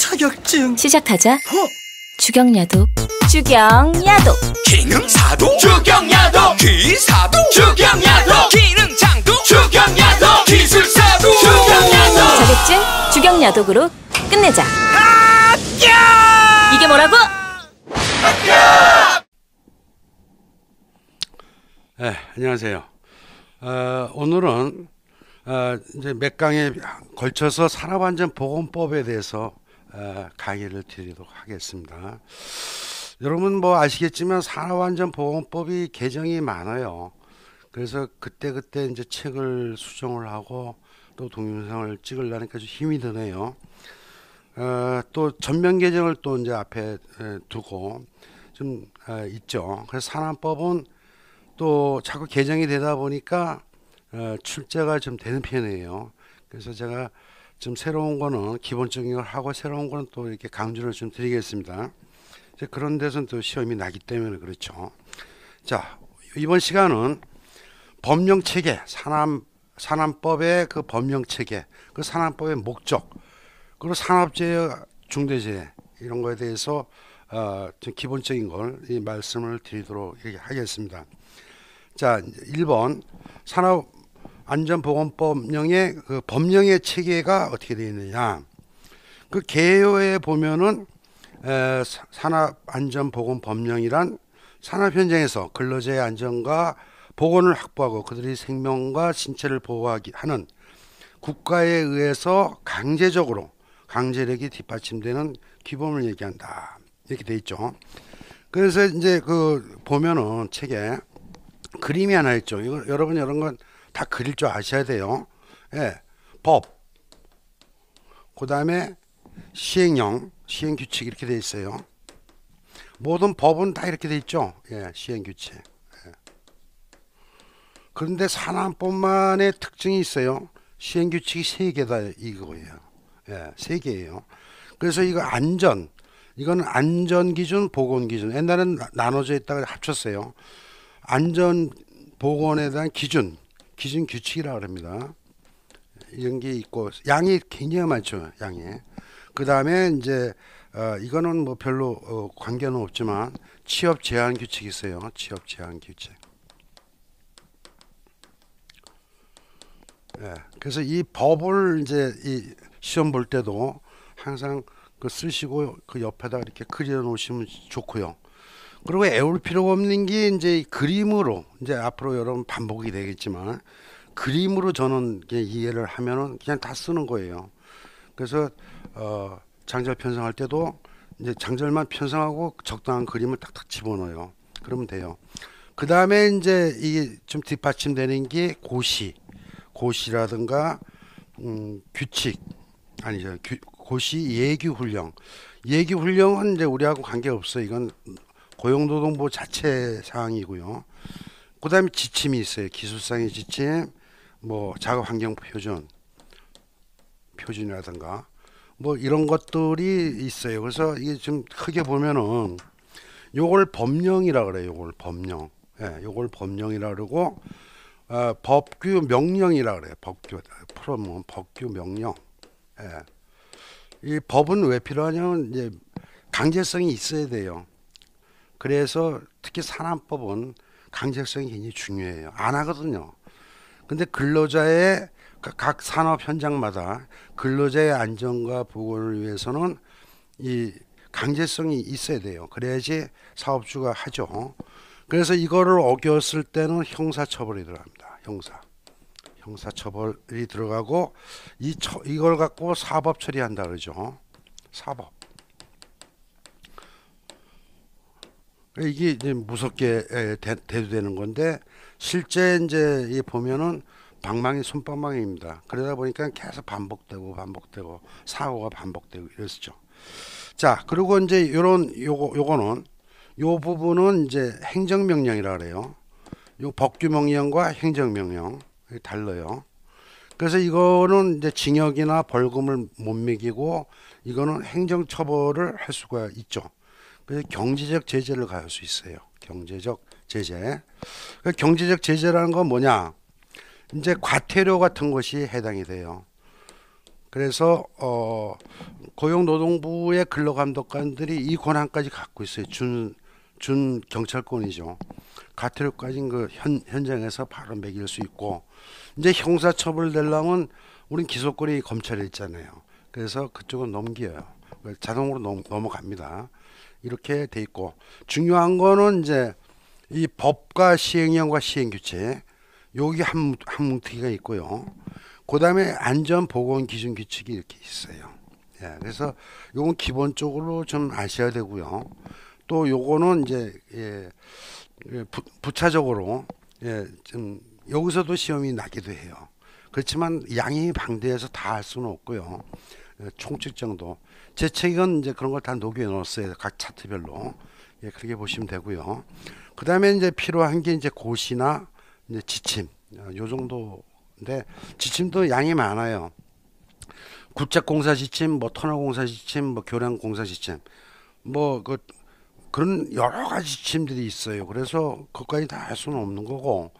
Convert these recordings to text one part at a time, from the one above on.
자격증 시작하자 허! 어? 주경야독 주경야독 기능사도 주경야독 기사도 주경야독 기능장도 주경야독 기술사도 주경야독 자격증 주경야독으로 끝내자 합 이게 뭐라고? 네, 안녕하세요 어, 오늘은 어, 이제 몇 강에 걸쳐서 산업안전보건법에 대해서 강의를 드리도록 하겠습니다. 여러분 뭐 아시겠지만 산업안전보건법이 개정이 많아요. 그래서 그때 그때 이제 책을 수정을 하고 또 동영상을 찍으려니까 좀 힘이 드네요. 어, 또 전면 개정을 또 이제 앞에 두고 좀 어, 있죠. 그래서 산안법은 또 자꾸 개정이 되다 보니까 어, 출제가 좀 되는 편이에요. 그래서 제가 좀 새로운 거는 기본적인 걸 하고 새로운 거는 또 이렇게 강조를 좀 드리겠습니다. 이제 그런 데서는 또 시험이 나기 때문에 그렇죠. 자, 이번 시간은 법령 체계, 산업 산안법의 그 법령 체계, 그 산안법의 목적, 그리고 산업재해 중대재해 이런 거에 대해서 어, 좀 기본적인 걸 이 말씀을 드리도록 하겠습니다. 자, 1번 산업 안전보건법령의 그 법령의 체계가 어떻게 되어 있느냐. 그 개요에 보면은 에, 산업안전보건법령이란 산업 현장에서 근로자의 안전과 보건을 확보하고 그들의 생명과 신체를 보호하기 하는 국가에 의해서 강제적으로 강제력이 뒷받침되는 기범을 얘기한다. 이렇게 돼 있죠. 그래서 이제 그 보면은 책에 그림이 하나 있죠. 이거 여러분 이런 건다 그릴 줄 아셔야 돼요. 예. 법. 그 다음에 시행령, 시행규칙 이렇게 돼 있어요. 모든 법은 다 이렇게 돼 있죠. 예, 시행규칙. 예. 그런데 산안법만의 특징이 있어요. 시행규칙이 세 개다 이거예요. 예, 세 개예요. 그래서 이거 안전, 이건 안전 기준, 보건 기준. 옛날엔 나눠져 있다가 합쳤어요. 안전 보건에 대한 기준, 기준 규칙이라고 합니다. 연기 있고 양이 굉장히 많죠. 양이. 그 다음에 이제 어, 이거는 뭐 별로 어, 관계는 없지만 취업 제한 규칙이 있어요. 취업 제한 규칙. 예. 그래서 이 법을 이제 이 시험 볼 때도 항상 그 쓰시고 그 옆에다 이렇게 그려 놓으시면 좋고요. 그리고 애울 필요가 없는 게 이제 그림으로 이제 앞으로 여러분 반복이 되겠지만 그림으로 저는 그냥 이해를 하면은 그냥 다 쓰는 거예요. 그래서 어 장절 편성할 때도 이제 장절만 편성하고 적당한 그림을 딱딱 집어넣어요. 그러면 돼요. 그 다음에 이제 이게 좀 뒷받침되는 게 고시, 고시라든가 음, 규칙 아니죠. 규, 고시 예규 훈령. 예기 훈령은 이제 우리하고 관계없어. 이건 고용노동부 자체 사항이고요. 그다음에 지침이 있어요. 기술상의 지침, 뭐 작업 환경 표준, 표준이라든가 뭐 이런 것들이 있어요. 그래서 이게 좀 크게 보면은 요걸 법령이라 그래요. 요걸 법령. 예, 요걸 법령이라 그러고 어, 법규 명령이라 그래요. 법규 프로문 법규 명령. 예. 이 법은 왜 필요하냐면 이제 강제성이 있어야 돼요. 그래서 특히 산안법은 강제성이 굉장히 중요해요. 안 하거든요. 근데 근로자의 각 산업 현장마다 근로자의 안전과 보호를 위해서는 이 강제성이 있어야 돼요. 그래야지 사업주가 하죠. 그래서 이거를 어겼을 때는 형사처벌이 들어갑니다. 형사. 형사처벌이 들어가고 이 처, 이걸 갖고 사법 처리한다 그러죠. 사법. 이게 이제 무섭게 예, 대두되는 건데 실제 이제 보면은 방망이 손방망이입니다. 그러다 보니까 계속 반복되고 반복되고 사고가 반복되고 이랬죠. 자, 그리고 이제 요런 요거 요거는 요 부분은 이제 행정명령이라 그래요. 요 법규명령과 행정명령 달라요. 그래서 이거는 이제 징역이나 벌금을 못 매기고 이거는 행정처벌을 할 수가 있죠. 그래서 경제적 제재를 가할 수 있어요. 경제적 제재. 그러니까 경제적 제재라는 건 뭐냐? 이제 과태료 같은 것이 해당이 돼요. 그래서 어, 고용노동부의 근로감독관들이 이 권한까지 갖고 있어요. 준, 준 경찰권이죠. 과태료까지는 그 현, 현장에서 바로 매길 수 있고 이제 형사처벌 되려면 우린 기소권이 검찰에 있잖아요. 그래서 그쪽은 넘겨요. 자동으로 넘, 넘어갑니다. 이렇게 돼 있고 중요한 거는 이제 이 법과 시행령과 시행규칙 여기 한, 한 뭉티가 있고요. 그 다음에 안전보건 기준 규칙이 이렇게 있어요. 예, 그래서 요건 기본적으로 좀 아셔야 되고요. 또 요거는 이제 예, 예 부, 차적으로 예, 좀 여기서도 시험이 나기도 해요. 그렇지만 양이 방대해서 다 할 수는 없고요. 예, 총칙 정도. 제 책은 이제 그런 걸 다 녹여 놓았어요각 차트별로. 예, 그렇게 보시면 되고요. 그 다음에 이제 필요한 게 이제 고시나 이제 지침. 어, 요 정도인데 지침도 양이 많아요. 굴착공사 지침, 뭐 터널공사 지침, 뭐 교량공사 지침, 뭐 그 그런 여러 가지 지침들이 있어요. 그래서 그까지 다 할 수는 없는 거고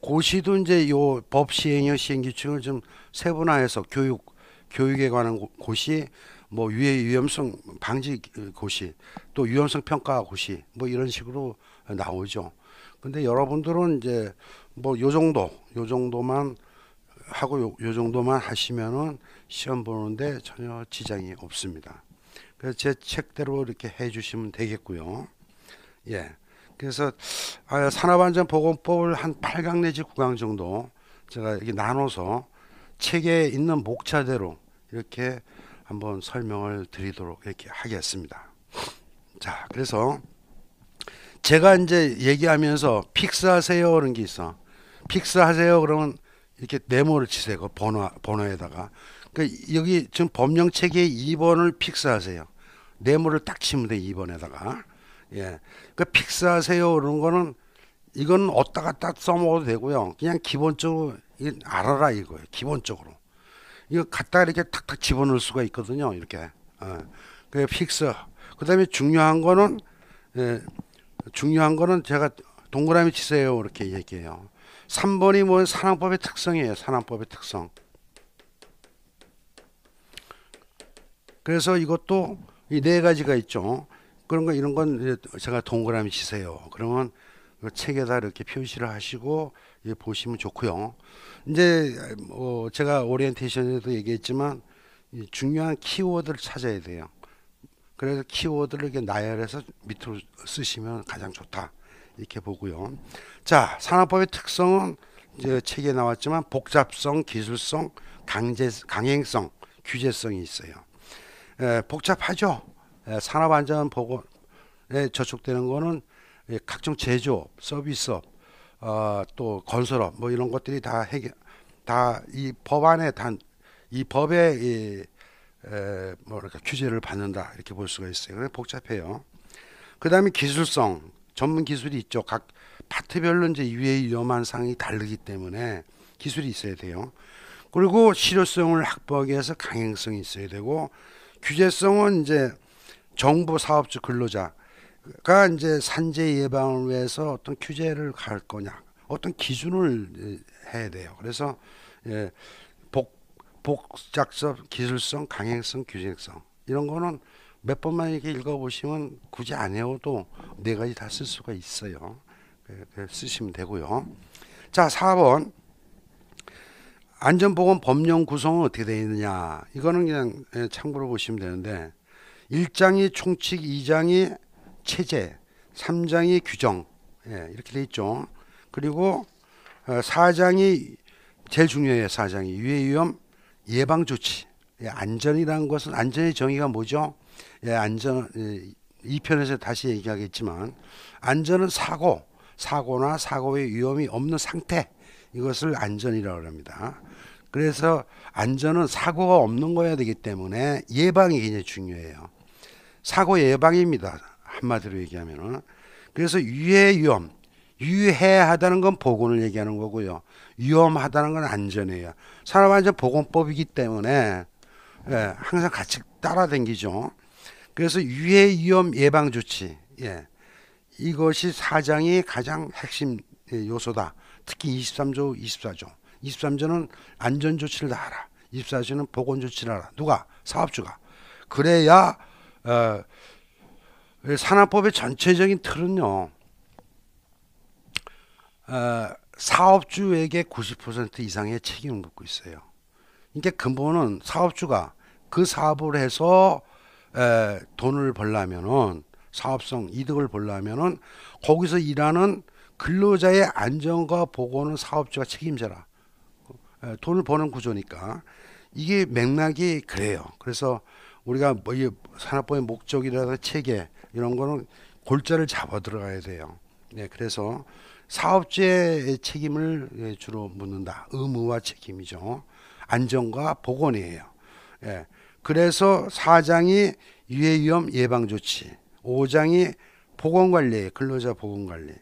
고시도 이제 요 법 시행령 시행 규칙을 좀 세분화해서 교육 교육에 관한 곳이 뭐 유해 위험성 방지 고시 또 위험성 평가 고시 뭐 이런 식으로 나오죠. 근데 여러분들은 이제 뭐 요 정도 요 정도만 하고 요, 요 정도만 하시면은 시험 보는데 전혀 지장이 없습니다. 그래서 제 책대로 이렇게 해주시면 되겠고요. 예. 그래서 아, 산업안전보건법을 한 8강 내지 9강 정도 제가 이렇게 나눠서 책에 있는 목차대로 이렇게 한번 설명을 드리도록 이렇게 하겠습니다. 자, 그래서 제가 이제 얘기하면서 픽스하세요 그런 게 있어. 픽스하세요 그러면 이렇게 네모를 치세요. 그 번호 번호에다가. 그 여기 지금 법령 책에 2번을 픽스하세요. 네모를 딱 치면 돼 2번에다가. 예. 그 픽스하세요 그런 거는 이건 어디다 갖다 써먹어도 되고요. 그냥 기본적으로 알아라 이거예요. 기본적으로. 이거 갖다 이렇게 탁탁 집어넣을 수가 있거든요. 이렇게. 그 픽스. 그 다음에 중요한 거는, 예, 중요한 거는 제가 동그라미 치세요. 이렇게 얘기해요. 3번이 뭐 산항법의 특성이에요. 산항법의 특성. 그래서 이것도 이 네 가지가 있죠. 그런 거 이런 건 제가 동그라미 치세요. 그러면 책에다 이렇게 표시를 하시고 예, 보시면 좋고요. 이제 뭐 제가 오리엔테이션에도 얘기했지만 중요한 키워드를 찾아야 돼요. 그래서 키워드를 이렇게 나열해서 밑으로 쓰시면 가장 좋다 이렇게 보고요. 자 산업법의 특성은 이제 책에 나왔지만 복잡성, 기술성, 강제, 강행성, 규제성이 있어요. 에, 복잡하죠. 에, 산업안전보건에 저촉되는 거는 각종 제조업, 서비스업, 어, 또 건설업 뭐 이런 것들이 다 해결 다 이 법안에 단 이법에 이, 에, 뭐랄까 규제를 받는다 이렇게 볼 수가 있어요. 그래 복잡해요. 그다음에 기술성 전문 기술이 있죠. 각 파트별로 이제 유해 위험한 상이 다르기 때문에 기술이 있어야 돼요. 그리고 실효성을 확보하기 위해서 강행성이 있어야 되고 규제성은 이제 정부 사업주 근로자 가 이제 산재 예방을 위해서 어떤 규제를 갈 거냐 어떤 기준을 해야 돼요. 그래서 예, 복 복작성 기술성 강행성 규제성 이런 거는 몇 번만 이렇게 읽어보시면 굳이 안 해도 네 가지 다 쓸 수가 있어요. 그, 그 쓰시면 되고요. 자, 4번 안전보건 법령 구성은 어떻게 되어 있느냐? 이거는 그냥 예, 참고로 보시면 되는데 1장이 총칙, 2장이 체제, 3장이 규정 예, 이렇게 돼 있죠. 그리고 4장이 어, 제일 중요해요. 4장이 유해 위험 예방 조치. 예, 안전이라는 것은 안전의 정의가 뭐죠? 예, 안전 예, 이 편에서 다시 얘기하겠지만 안전은 사고, 사고나 사고의 위험이 없는 상태 이것을 안전이라고 합니다. 그래서 안전은 사고가 없는 거야 되기 때문에 예방이 굉장히 중요해요. 사고 예방입니다. 한마디로 얘기하면은 그래서 유해 위험 유해하다는 건 보건을 얘기하는 거고요. 위험하다는 건안전해에요 산업안전보건법이기 때문에 예, 항상 같이 따라댕기죠. 그래서 유해 위험 예방 조치 예. 이것이 사장이 가장 핵심 예, 요소다. 특히 23조, 24조. 23조는 안전 조치를 다 하라. 24조는 보건 조치를 하라. 누가? 사업주가. 그래야 어, 산업법의 전체적인 틀은요. 어, 사업주에게 90% 이상의 책임을 묻고 있어요. 그러니까 근본은 사업주가 그 사업을 해서 돈을 벌려면은 사업성 이득을 벌려면은 거기서 일하는 근로자의 안전과 보고는 사업주가 책임져라. 돈을 버는 구조니까 이게 맥락이 그래요. 그래서 우리가 뭐 산업법의 목적이라든가 체계 이런 거는 골자를 잡아 들어가야 돼요. 네, 그래서 사업주의 책임을 예, 주로 묻는다. 의무와 책임이죠. 안전과 보건이에요. 예. 그래서 사장이 유해 위험 예방 조치, 오장이 보건 관리, 근로자 보건 관리.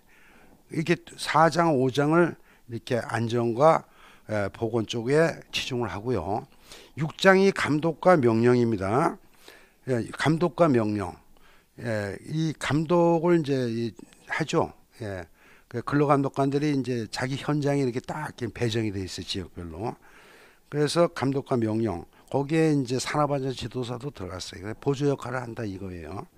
이렇게 사장오장을 이렇게 안전과 보건 예, 쪽에 치중을 하고요. 육장이 감독과 명령입니다. 예, 감독과 명령. 예, 이 감독을 이제 이, 하죠. 예. 그 근로감독관들이 이제 자기 현장에 이렇게 딱 배정이 돼 있어 지역별로. 그래서 감독과 명령 거기에 이제 산업안전 지도사도 들어갔어요. 보조 역할을 한다 이거예요.